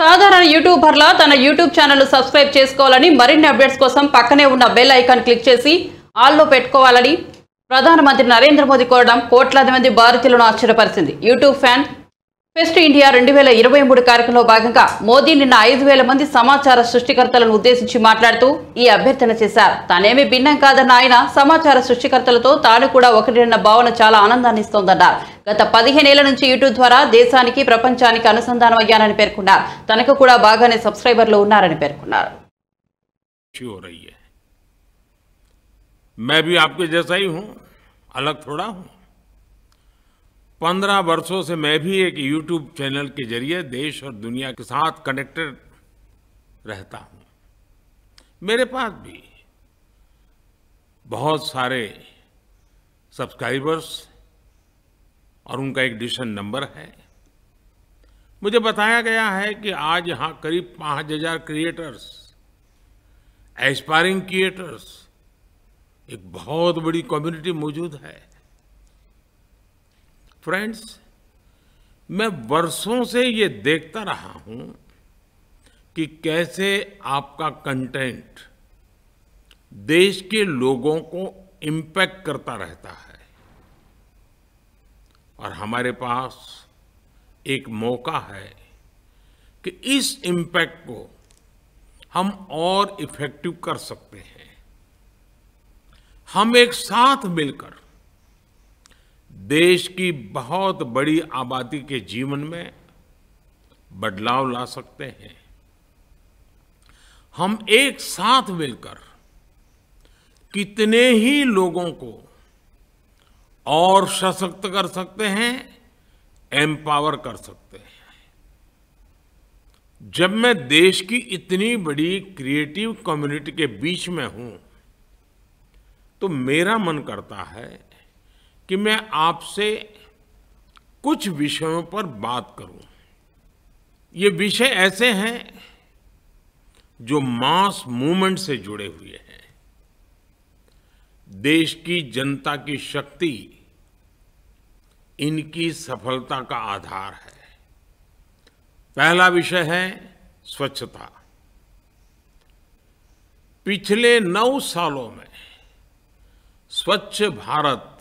సాధారణ యూట్యూబర్లా తన YouTube channel subscribe చేసుకోవాలని మరిన్ని అప్డేట్స్ కోసం పక్కనే ఉన్న బెల్ ఐకాన్ క్లిక్ చేసి ఆల్లో పెట్టుకోవాలని ప్రధానమంత్రి నరేంద్ర మోదీ కోరడం కోట్లాది మంది భారతీయులను ఆశ్చర్యపరిచింది యూట్యూబ్ ఫ్యాన్ ఫెస్ట్ ఇండియా రెండు వేల ఇరవై మూడు కార్యక్రమంలో భాగంగా మోదీ నిన్న ఐదు వేల మంది సమాచార సృష్టికర్తలను ఉద్దేశించి మాట్లాడుతూ ఈ అభ్యర్థన చేశారు తానేమి భిన్నం కాదన్న ఆయన సమాచార సృష్టికర్తలతో తాను కూడా ఒకటిన్న భావన చాలా ఆనందాన్ని ఇస్తోందన్నారు గత పదిహేనేళ్ల నుంచి యూట్యూబ్ ద్వారా దేశానికి ప్రపంచానికి అనుసంధానం అయ్యానని పేర్కొన్నారు తనకు కూడా బాగానే సబ్స్క్రైబర్లు ఉన్నారని పేర్కొన్నారు पंद्रह वर्षों से मैं भी एक यूट्यूब चैनल के जरिए देश और दुनिया के साथ कनेक्टेड रहता हूं मेरे पास भी बहुत सारे सब्सक्राइबर्स और उनका एक डिशन नंबर है मुझे बताया गया है कि आज यहाँ करीब पांच हजार क्रिएटर्स एस्पायरिंग क्रिएटर्स एक बहुत बड़ी कम्युनिटी मौजूद है फ्रेंड्स मैं वर्षों से ये देखता रहा हूं कि कैसे आपका कंटेंट देश के लोगों को इम्पैक्ट करता रहता है और हमारे पास एक मौका है कि इस इम्पैक्ट को हम और इफेक्टिव कर सकते हैं हम एक साथ मिलकर देश की बहुत बड़ी आबादी के जीवन में बदलाव ला सकते हैं हम एक साथ मिलकर कितने ही लोगों को और सशक्त कर सकते हैं एम्पावर कर सकते हैं जब मैं देश की इतनी बड़ी क्रिएटिव कम्युनिटी के बीच में हूं तो मेरा मन करता है कि मैं आपसे कुछ विषयों पर बात करूं ये विषय ऐसे हैं जो मास मूवमेंट से जुड़े हुए हैं देश की जनता की शक्ति इनकी सफलता का आधार है पहला विषय है स्वच्छता पिछले नौ सालों में स्वच्छ भारत